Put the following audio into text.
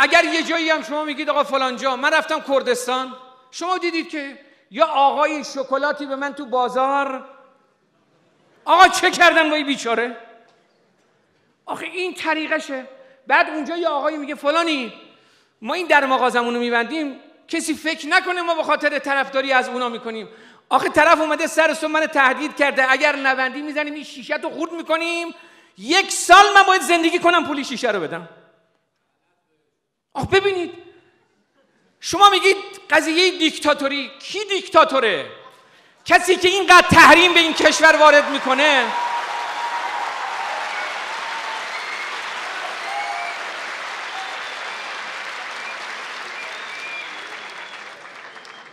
اگر یه جایی هم شما میگید آقا فلان جا من رفتم کردستان شما دیدید که یا آقای شکلاتی به من تو بازار آقا چه کردن با این بیچاره آخه این طریقشه بعد اونجا یه آقایی میگه فلانی ما این در مغازمون رو میبندیم کسی فکر نکنه ما به خاطر طرفداری از اونا میکنیم آخه طرف اومده سر سو من تهدید کرده اگر نبندی میزنیم این شیشه رو خورد میکنیم یک سال من باید زندگی کنم پولی شیشه رو بدم ببینید شما میگید قضیه دیکتاتوری کی دیکتاتوره کسی که اینقدر تحریم به این کشور وارد میکنه